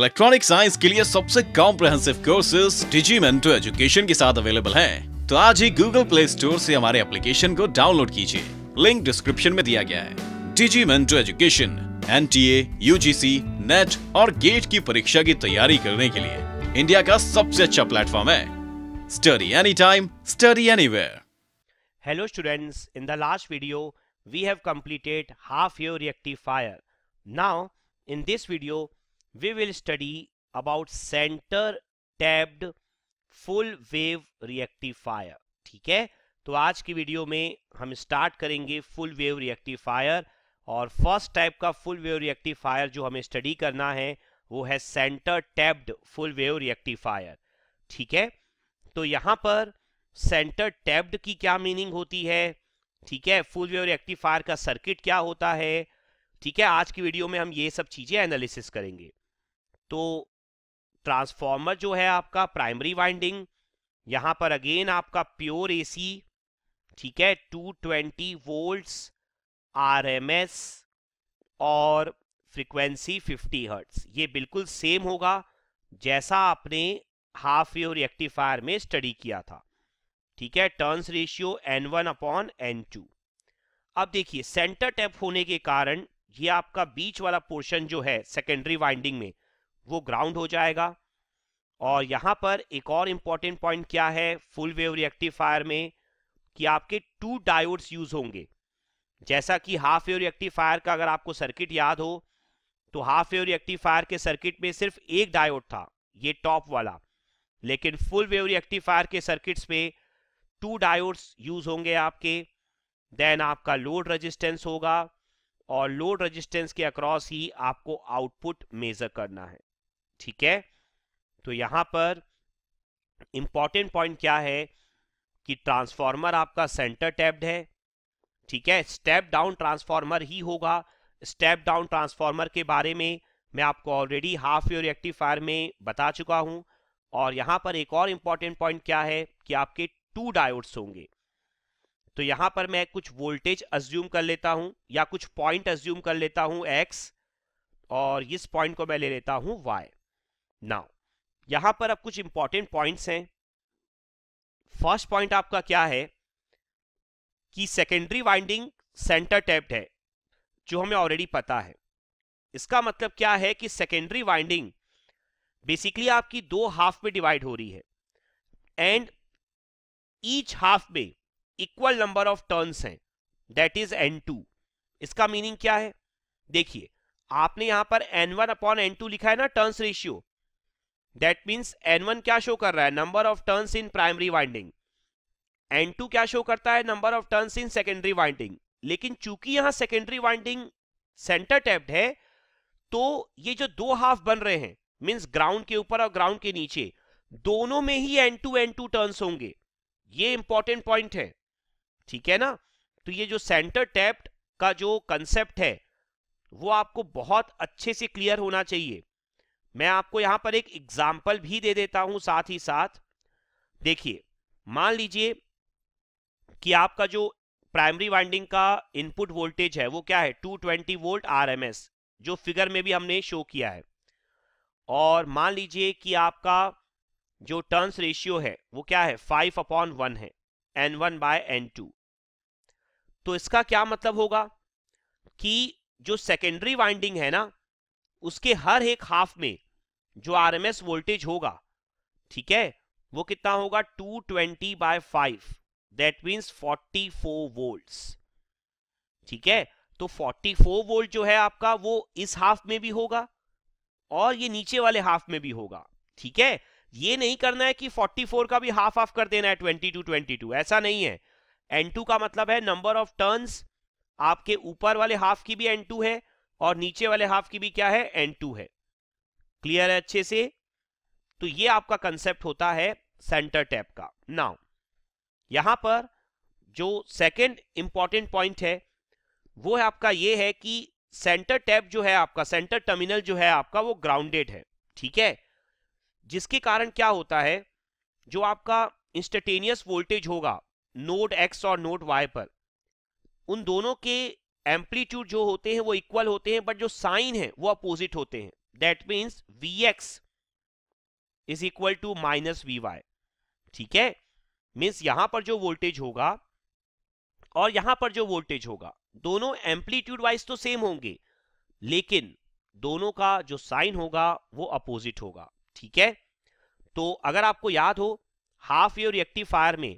electronic science के लिए सबसे कॉम्प्रहेंसिव कोर्सेज डिजीमेन टू एजुकेशन के साथ अवेलेबल है तो आज ही गूगल प्ले स्टोर से हमारे एप्लीकेशन को डाउनलोड कीजिए लिंक डिस्क्रिप्शन में दिया गया है डिजीमेन to education N T A U G C NET और गेट की परीक्षा की तैयारी करने के लिए इंडिया का सबसे अच्छा प्लेटफॉर्म है study any time study any hello students in the last video we have completed half your rectifier now in this video we will study about center tabbed full wave reactifier ठीक है तो आज की video में हम start करेंगे full wave rectifier और first type का फुल वेव रिएक्टिफायर जो हमें स्टडी करना है वो है centre tapped full wave rectifier ठीक है तो यहाँ पर सेंटर टैब्ड की क्या मीनिंग होती है ठीक है फुल वेव रिएक्टिफायर का सर्किट क्या होता है ठीक है आज की वीडियो में हम ये सब चीजें एनालिसिस करेंगे तो ट्रांसफॉर्मर जो है आपका प्राइमरी वाइंडिंग यहां पर अगेन आपका प्योर एसी ठीक है 220 वोल्ट्स आरएमएस और फ्रीक्वेंसी 50 हर्ट्स ये बिल्कुल सेम होगा जैसा आपने हाफ योर रेक्टिफायर में स्टडी किया था ठीक है turns ratio N one upon N two अब देखिए सेंटर टैप होने के कारण ये आपका बीच वाला पोर्शन जो है सेकेंडरी वाइंडिंग में वो ग्राउंड हो जाएगा और यहां पर एक और इंपॉर्टेंट पॉइंट क्या है फुल वेव रिएक्टिफायर में कि आपके टू डायोड्स यूज होंगे जैसा कि हाफ वेव रिएक्टिफायर का अगर आपको सर्किट याद हो तो हाफ वेव रिएक्टिफायर के सर्किट में सिर्फ एक डायोड था ये टॉप वाला लेकिन फुल वेव रिएक्टिफायर के सर्किट्स में टू डायोड्स यूज होंगे आपके देन आपका लोड रेजिस्टेंस होगा और लोड रेजिस्टेंस के अक्रॉस ही आपको आउटपुट मेजर करना है ठीक है तो यहां पर इंपॉर्टेंट पॉइंट क्या है कि ट्रांसफार्मर आपका सेंटर टैप्ड है ठीक है स्टेप डाउन ट्रांसफार्मर ही होगा स्टेप डाउन ट्रांसफार्मर के बारे में मैं आपको already half your rectifier में बता चुका हूं और यहां पर एक और इंपॉर्टेंट पॉइंट क्या है कि आपके टू डायोड्स होंगे तो यहां पर मैं कुछ वोल्टेज अज्यूम कर लेता हूं या कुछ पॉइंट अज्यूम कर लेता हूं एक्स और इस पॉइंट को मैं ले लेता हूं वाई नाउ यहां पर अब कुछ इंपॉर्टेंट पॉइंट्स हैं फर्स्ट पॉइंट आपका क्या है कि सेकेंडरी वाइंडिंग सेंटर टैप्ड है जो हमें ऑलरेडी पता है इसका मतलब क्या है कि सेकेंडरी वाइंडिंग बेसिकली आपकी दो हाफ में डिवाइड हो रही है एंड ईच हाफ में इक्वल नंबर ऑफ टर्न्स हैं दैट इज एन टू इसका मीनिंग क्या है देखिए आपने यहां पर N one upon N two लिखा है ना turns ratio that means N क्या शो कर रहा है number of turns in primary winding N क्या शो करता है number of turns in secondary winding लेकिन चूंकि यहां सेकेंडरी वाइंडिंग सेंटर टैप्ड है तो ये जो दो हाफ बन रहे हैं मीन्स ग्राउंड के ऊपर और ग्राउंड के नीचे दोनों में ही N two N two turns होंगे ये इंपॉर्टेंट पॉइंट है ठीक है ना तो ये जो सेंटर टैप्ड का जो कंसेप्ट है वो आपको बहुत अच्छे से क्लियर होना चाहिए मैं आपको यहां पर एक एग्जाम्पल भी दे देता हूं साथ ही साथ देखिए मान लीजिए कि आपका जो प्राइमरी वाइंडिंग का इनपुट वोल्टेज है वो क्या है 220 वोल्ट आर जो फिगर में भी हमने शो किया है और मान लीजिए कि आपका जो टर्न्स रेशियो है वो क्या है फाइव अपॉन वन है N one by N two तो इसका क्या मतलब होगा कि जो सेकेंडरी वाइंडिंग है ना उसके हर एक हाफ में जो आरएमएस वोल्टेज होगा ठीक है वो कितना होगा 220 twenty by five that means four volts ठीक है तो 44 वोल्ट जो है आपका वो इस हाफ में भी होगा और ये नीचे वाले हाफ में भी होगा ठीक है ये नहीं करना है कि 44 का भी हाफ ऑफ कर देना है ट्वेंटी टू 22 ऐसा नहीं है N2 का मतलब है नंबर ऑफ टर्न्स आपके ऊपर वाले हाफ की भी N2 है और नीचे वाले हाफ की भी क्या है एन टू है क्लियर है अच्छे से तो ये आपका कंसेप्ट होता है सेंटर टैप का नाउ यहां पर जो सेकंड इंपॉर्टेंट पॉइंट है वो है आपका ये है कि सेंटर टैप जो है आपका सेंटर टर्मिनल जो है आपका वो ग्राउंडेड है ठीक है जिसके कारण क्या होता है जो आपका इंस्टेटेनियस वोल्टेज होगा नोड एक्स और नोड वाई पर उन दोनों के एम्पलीट्यूड जो होते हैं वो इक्वल होते हैं बट जो साइन है वो अपोजिट होते हैं that means V X is equal to minus V Y ठीक है मीन्स यहां पर जो वोल्टेज होगा और यहां पर जो वोल्टेज होगा दोनों एम्पलीट्यूड वाइज तो सेम होंगे लेकिन दोनों का जो साइन होगा वो अपोजिट होगा ठीक है तो अगर आपको याद हो हाफ वेव रिएक्टिफायर में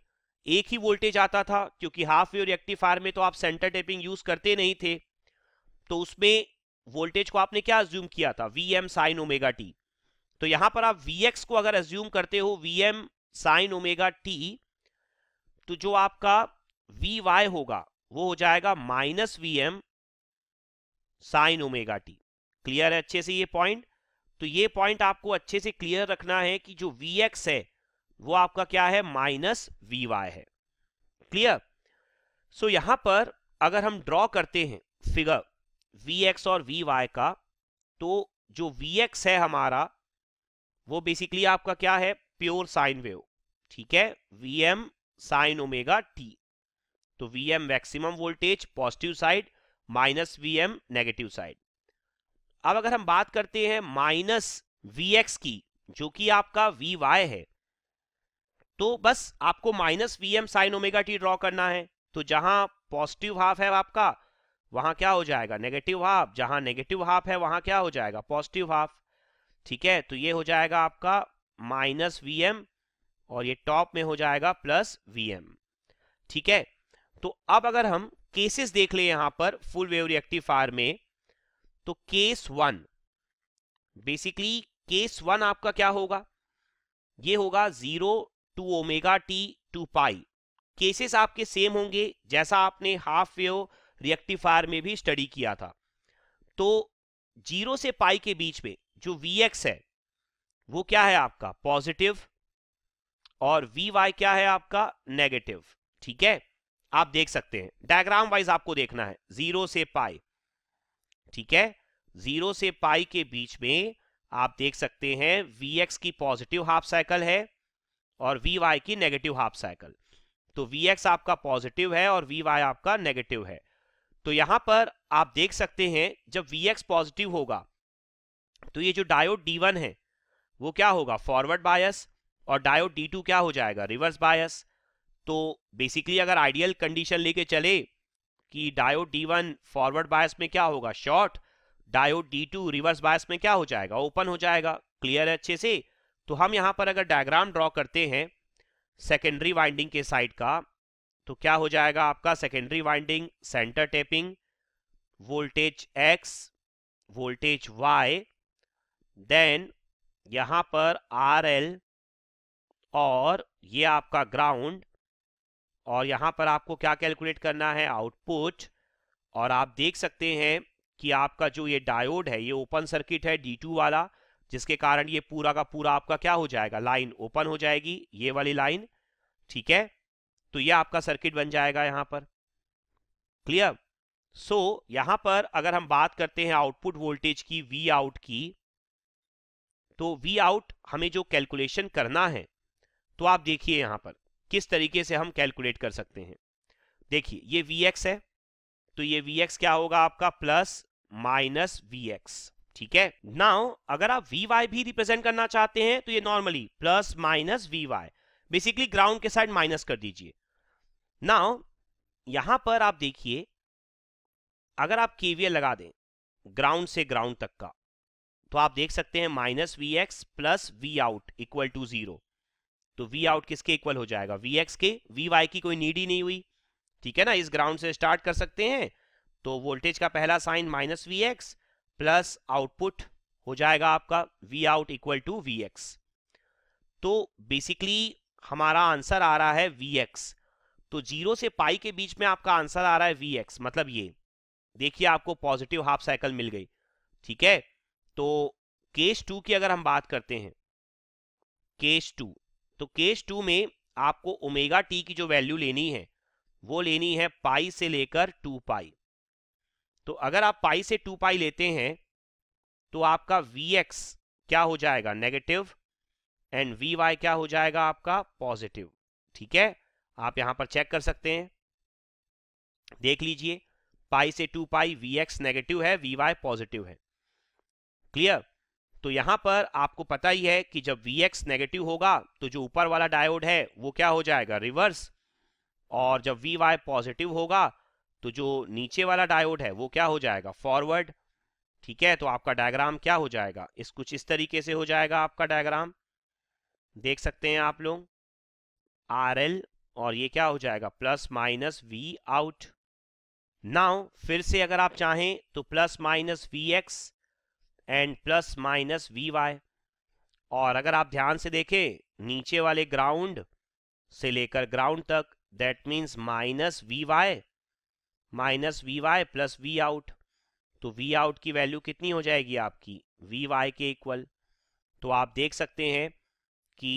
एक ही वोल्टेज आता था क्योंकि हाफ वेव रेक्टिफायर में तो आप सेंटर टेपिंग यूज करते नहीं थे तो उसमें वोल्टेज को आपने क्या अज्यूम किया था V M sine omega T तो यहां पर आप वी एक्स को अगर एज्यूम करते हो V M sine omega T तो जो आपका वी वाई होगा वो हो जाएगा minus V M sine omega T clear है अच्छे से ये पॉइंट तो ये पॉइंट आपको अच्छे से क्लियर रखना है कि जो वी एक्स है वो आपका क्या है माइनस वी वाई है क्लियर सो so, यहां पर अगर हम ड्रॉ करते हैं फिगर वी एक्स और वी वाई का तो जो वी एक्स है हमारा वो बेसिकली आपका क्या है प्योर साइन वेव ठीक है V M sine omega T तो V M maximum voltage positive side minus V M negative side अब अगर हम बात करते हैं माइनस वी एक्स की जो कि आपका वी वाई है तो बस आपको minus V M sine omega T draw करना है तो जहां पॉजिटिव हाफ है आपका वहां क्या हो जाएगा नेगेटिव हाफ जहां नेगेटिव हाफ है वहां क्या हो जाएगा पॉजिटिव हाफ ठीक है तो ये हो जाएगा आपका माइनस वी एम और ये टॉप में हो जाएगा प्लस वी एम ठीक है तो अब अगर हम केसेस देख ले यहां पर फुल वेव रिएक्टिव फायर में तो case one basically case one आपका क्या होगा ये होगा zero to omega T to pi cases आपके सेम होंगे जैसा आपने हाफ वेव रिएक्टिफायर में भी स्टडी किया था तो जीरो से पाई के बीच में जो वी एक्स है वो क्या है आपका पॉजिटिव और वी वाई क्या है आपका नेगेटिव ठीक है आप देख सकते हैं डायग्राम वाइज आपको देखना है जीरो से पाई ठीक है जीरो से पाई के बीच में आप देख सकते हैं वी एक्स की पॉजिटिव हाफ साइकिल है और वी वाई की नेगेटिव हाफ साइकिल तो वी एक्स आपका पॉजिटिव है और वी वाई आपका नेगेटिव है तो यहां पर आप देख सकते हैं जब वी एक्स पॉजिटिव होगा तो ये जो डायोड डी वन है वो क्या होगा फॉरवर्ड बायस और डायोड डी टू क्या हो जाएगा रिवर्स बायस तो बेसिकली अगर आइडियल कंडीशन लेके चले कि diode D one forward bias में क्या होगा short diode D two reverse bias में क्या हो जाएगा ओपन हो जाएगा क्लियर है अच्छे से तो हम यहां पर अगर डायग्राम ड्रॉ करते हैं सेकेंडरी वाइंडिंग के साइड का तो क्या हो जाएगा आपका secondary winding centre tapping voltage X voltage Y then यहां पर आर एल और ये आपका ग्राउंड और यहां पर आपको क्या कैलकुलेट करना है आउटपुट और आप देख सकते हैं कि आपका जो ये डायोड है ये ओपन सर्किट है डी टू वाला जिसके कारण ये पूरा का पूरा आपका क्या हो जाएगा लाइन ओपन हो जाएगी ये वाली लाइन ठीक है तो ये आपका सर्किट बन जाएगा यहां पर क्लियर सो so, यहां पर अगर हम बात करते हैं आउटपुट वोल्टेज की वी आउट की तो वी आउट हमें जो कैलकुलेशन करना है तो आप देखिए यहां पर किस तरीके से हम कैलकुलेट कर सकते हैं देखिए ये वी एक्स है तो ये वी एक्स क्या होगा आपका प्लस माइनस वी एक्स ठीक है नाउ अगर आप वी वाई भी रिप्रेजेंट करना चाहते हैं तो ये normally plus minus V Y basically ground के साइड माइनस कर दीजिए नाउ यहां पर आप देखिए अगर आप केवीएल लगा दें ग्राउंड से ग्राउंड तक का तो आप देख सकते हैं minus V X plus V out equal to zero तो वी आउट किसके इक्वल हो जाएगा वी एक्स के वी वाई की कोई नीड ही नहीं हुई ठीक है ना इस ग्राउंड से स्टार्ट कर सकते हैं तो वोल्टेज का पहला sign minus V X plus output हो जाएगा आपका V out equal to V X तो बेसिकली हमारा आंसर आ रहा है वी एक्स तो जीरो से पाई के बीच में आपका आंसर आ रहा है वी एक्स मतलब ये देखिए आपको पॉजिटिव हाफ साइकिल मिल गई ठीक है तो केस टू की अगर हम बात करते हैं केस टू तो केस टू में आपको ओमेगा टी की जो वैल्यू लेनी है वो लेनी है पाई से लेकर टू पाई तो अगर आप पाई से टू पाई लेते हैं तो आपका वी एक्स क्या हो जाएगा नेगेटिव एंड वी वाई क्या हो जाएगा आपका पॉजिटिव ठीक है आप यहां पर चेक कर सकते हैं देख लीजिए पाई से two pi V X negative है वी वाई पॉजिटिव है क्लियर तो यहां पर आपको पता ही है कि जब वी एक्स नेगेटिव होगा तो जो ऊपर वाला डायोड है वो क्या हो जाएगा रिवर्स और जब वी वाई पॉजिटिव होगा तो जो नीचे वाला डायोड है वो क्या हो जाएगा फॉरवर्ड ठीक है तो आपका डायग्राम क्या हो जाएगा इस कुछ इस तरीके से हो जाएगा आपका डायग्राम देख सकते हैं आप लोग आर एल और ये क्या हो जाएगा plus minus V out now फिर से अगर आप चाहें तो plus minus V X and plus minus V Y और अगर आप ध्यान से देखें नीचे वाले ग्राउंड से लेकर ग्राउंड तक that means minus V Y minus V Y plus V out तो वी आउट की वैल्यू कितनी हो जाएगी आपकी वी वाई के इक्वल तो आप देख सकते हैं कि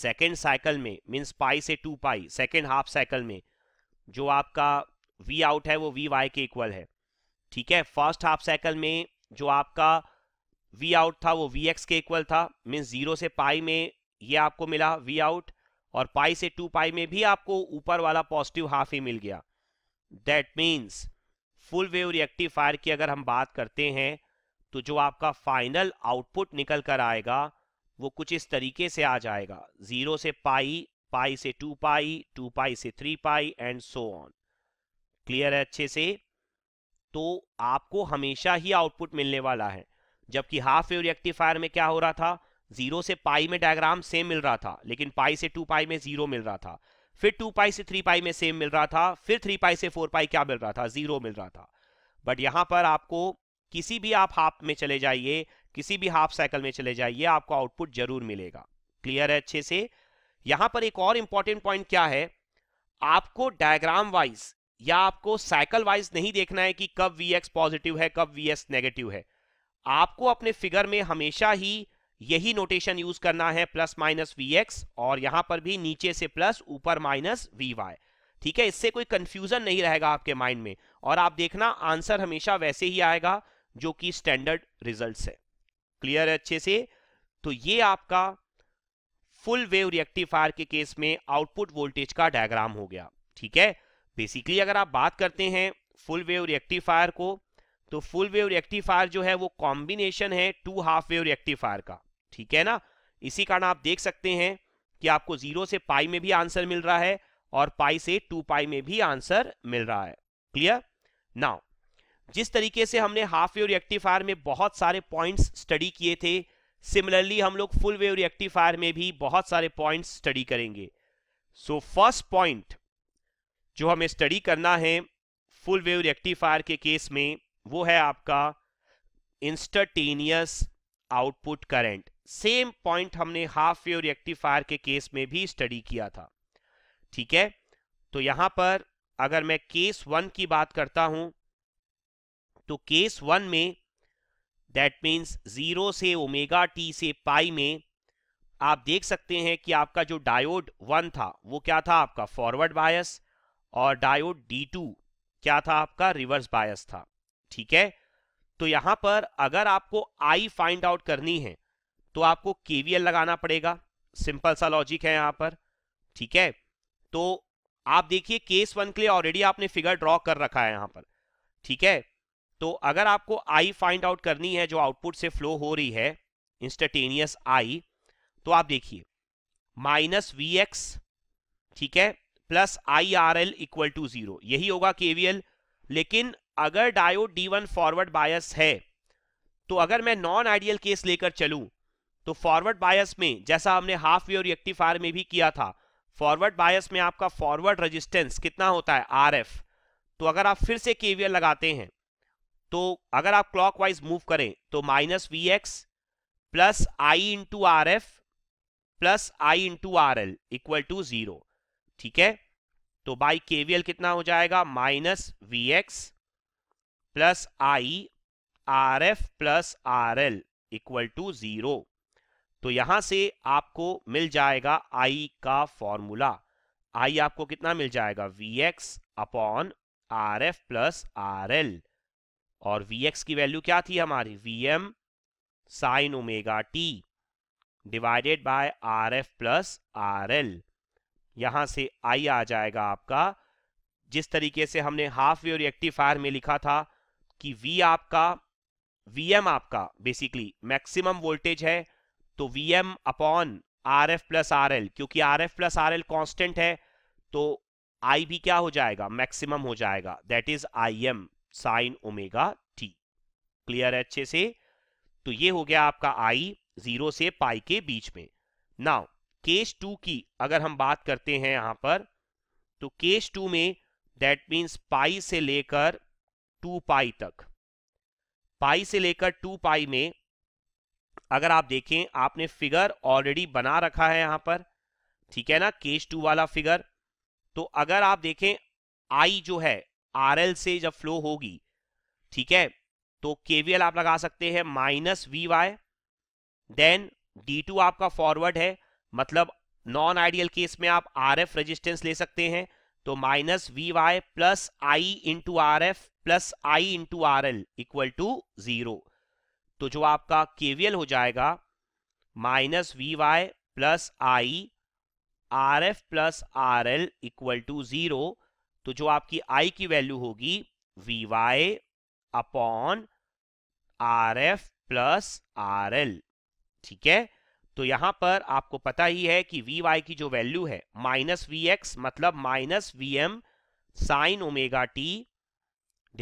सेकेंड साइकिल में मीन्स पाई से two pi second half cycle में जो आपका वी आउट है वो वी वाई के इक्वल है ठीक है फर्स्ट हाफ साइकिल में जो आपका वी आउट था वो वी एक्स के इक्वल था मीन्स जीरो से पाई में ये आपको मिला वी आउट और पाई से टू पाई में भी आपको ऊपर वाला पॉजिटिव हाफ ही मिल गया that means full wave rectifier की अगर हम बात करते हैं तो जो आपका फाइनल आउटपुट निकल कर आएगा वो कुछ इस तरीके से आ जाएगा जीरो से पाई पाई से टू पाई टू पाई से three pi and so on clear है अच्छे से तो आपको हमेशा ही आउटपुट मिलने वाला है जबकि हाफ वेव रिएक्टिफायर में क्या हो रहा था जीरो से पाई में डायग्राम सेम मिल रहा था लेकिन पाई से टू पाई में जीरो मिल रहा था फिर टू पाई से थ्री पाई में सेम मिल रहा था फिर थ्री पाई से फोर पाई क्या मिल रहा था जीरो मिल रहा था बट यहां पर आपको किसी भी आप हाफ में चले जाइए किसी भी हाफ साइकिल में चले जाइए आपको आउटपुट जरूर मिलेगा क्लियर है अच्छे से यहां पर एक और इंपॉर्टेंट पॉइंट क्या है आपको डायग्राम वाइज या आपको साइकिल वाइज नहीं देखना है कि कब वी एक्स पॉजिटिव है कब वी एक्स नेगेटिव है आपको अपने फिगर में हमेशा ही यही नोटेशन यूज करना है प्लस माइनस वी एक्स और यहां पर भी नीचे से प्लस ऊपर माइनस वी वाई ठीक है इससे कोई कंफ्यूजन नहीं रहेगा आपके माइंड में और आप देखना आंसर हमेशा वैसे ही आएगा जो कि स्टैंडर्ड रिजल्ट है क्लियर है अच्छे से तो ये आपका फुल वेव रिएक्टिफायर के केस में आउटपुट वोल्टेज का डायग्राम हो गया ठीक है बेसिकली अगर आप बात करते हैं फुल वेव रिएक्टिफायर को तो फुल वेव रिएक्टिफायर जो है वो कॉम्बिनेशन है टू हाफ वेव रिएक्टिफायर का ठीक है ना इसी कारण आप देख सकते हैं कि आपको जीरो से पाई में भी आंसर मिल रहा है और पाई से टू पाई में भी आंसर मिल रहा है क्लियर नाउ जिस तरीके से हमने हाफ वेव रिएक्टिफायर में बहुत सारे पॉइंट्स स्टडी किए थे सिमिलरली हम लोग फुल वेव रिएक्टिफायर में भी बहुत सारे पॉइंट्स स्टडी करेंगे सो फर्स्ट पॉइंट जो हमें स्टडी करना है फुल वेव रिएक्टिफायर के केस में वो है आपका instantaneous output current same point हमने हाफ वेव रिएक्टिफायर फायर के केस में भी स्टडी किया था ठीक है तो यहां पर अगर मैं केस वन की बात करता हूं तो केस वन में दैट मींस जीरो से ओमेगा टी से पाई में आप देख सकते हैं कि आपका जो डायोड वन था वो क्या था आपका फॉरवर्ड बायस और डायोड डी टू क्या था आपका रिवर्स बायस था ठीक है तो यहां पर अगर आपको आई फाइंड आउट करनी है तो आपको केवीएल लगाना पड़ेगा सिंपल सा लॉजिक है यहां पर ठीक है तो आप देखिए केस वन के लिए ऑलरेडी आपने फिगर ड्रॉ कर रखा है यहां पर ठीक है तो अगर आपको आई फाइंड आउट करनी है जो आउटपुट से फ्लो हो रही है इंस्टेटेनियस आई तो आप देखिए माइनस वी एक्स ठीक है plus I R L equal to zero यही होगा केवीएल लेकिन अगर diode D one forward bias है तो अगर मैं नॉन आइडियल केस लेकर चलूं तो फॉरवर्ड बायस में जैसा हमने हाफ वे और रेक्टिफायर में भी किया था फॉरवर्ड बायस में आपका फॉरवर्ड रेजिस्टेंस कितना होता है आर तो अगर आप फिर से केवीएल लगाते हैं तो अगर आप क्लॉकवाइज मूव करें तो minus V X plus I into R F plus I into R L equal to zero ठीक है तो बाई केवीएल कितना हो जाएगा minus V X plus I R F plus R L equal to zero तो यहां से आपको मिल जाएगा आई का फॉर्मूला आई आपको कितना मिल जाएगा V X upon R F plus R L और वी एक्स की वैल्यू क्या थी हमारी V M sine omega T divided by R F plus R L यहां से आई आ जाएगा आपका जिस तरीके से हमने हाफ वेव रिएक्टिफायर में लिखा था कि वी आपका वी एम आपका बेसिकली मैक्सिमम वोल्टेज है तो V M upon R F plus R L क्योंकि R F plus R L constant है तो आई भी क्या हो जाएगा मैक्सिमम हो जाएगा that is I M sine omega T clear है अच्छे से तो ये हो गया आपका आई जीरो से पाई के बीच में नाउ केस टू की अगर हम बात करते हैं यहां पर तो केस टू में दैट मींस पाई से लेकर टू पाई तक पाई से लेकर टू पाई में अगर आप देखें आपने फिगर ऑलरेडी बना रखा है यहां पर ठीक है ना केस टू वाला फिगर तो अगर आप देखें आई जो है आर से जब फ्लो होगी ठीक है तो केवीएल आप लगा सकते हैं minus V Y then D two आपका फॉरवर्ड है मतलब नॉन आइडियल केस में आप आर एफ रजिस्टेंस ले सकते हैं तो minus V Y plus I into R F plus I into R L equal to zero तो जो आपका केवीएल हो जाएगा minus V Y plus I R F plus R L equal to zero तो जो आपकी आई की value होगी V Y upon R F plus R L ठीक है तो यहां पर आपको पता ही है कि वी वाई की जो वैल्यू है माइनस वी एक्स मतलब minus V M sine omega T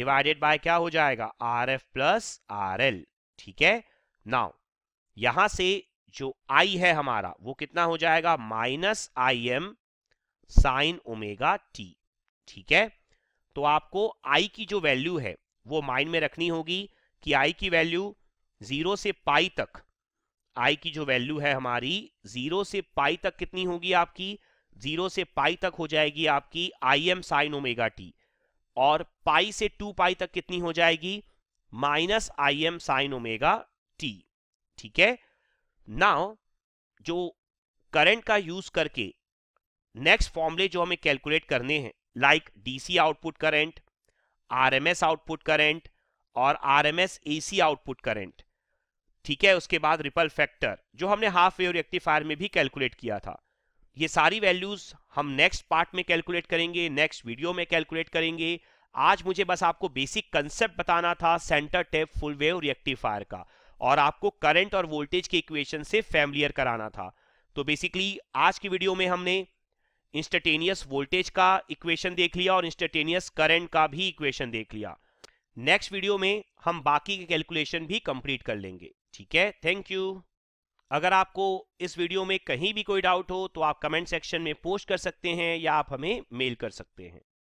divided by क्या हो जाएगा R F plus R L ठीक है नाउ यहां से जो आई है हमारा वो कितना हो जाएगा minus I M sine omega T ठीक है तो आपको आई की जो वैल्यू है वो माइंड में रखनी होगी कि आई की वैल्यू जीरो से पाई तक आई की जो वैल्यू है हमारी जीरो से पाई तक कितनी होगी आपकी जीरो से पाई तक हो जाएगी आपकी I M sine omega T और पाई से टू पाई तक कितनी हो जाएगी minus I M sine omega T ठीक है नाउ जो करंट का यूज करके नेक्स्ट फॉर्मूले जो हमें कैलकुलेट करने हैं like DC output current RMS output current और आरएमएस एसी आउटपुट करंट ठीक है उसके बाद रिपल फैक्टर जो हमने हाफ वेव रेक्टिफायर में भी कैलकुलेट किया था ये सारी वैल्यूज हम नेक्स्ट पार्ट में कैलकुलेट करेंगे नेक्स्ट वीडियो में कैलकुलेट करेंगे आज मुझे बस आपको बेसिक कंसेप्ट बताना था centre tap full wave rectifier का और आपको करंट और वोल्टेज के इक्वेशन से फैमिलियर कराना था तो बेसिकली आज की वीडियो में हमने इंस्टेटेनियस वोल्टेज का इक्वेशन देख लिया और इंस्टेटेनियस करंट का भी इक्वेशन देख लिया नेक्स्ट वीडियो में हम बाकी के कैलकुलेशन भी कंप्लीट कर लेंगे ठीक है थैंक यू अगर आपको इस वीडियो में कहीं भी कोई डाउट हो तो आप कमेंट सेक्शन में पोस्ट कर सकते हैं या आप हमें मेल कर सकते हैं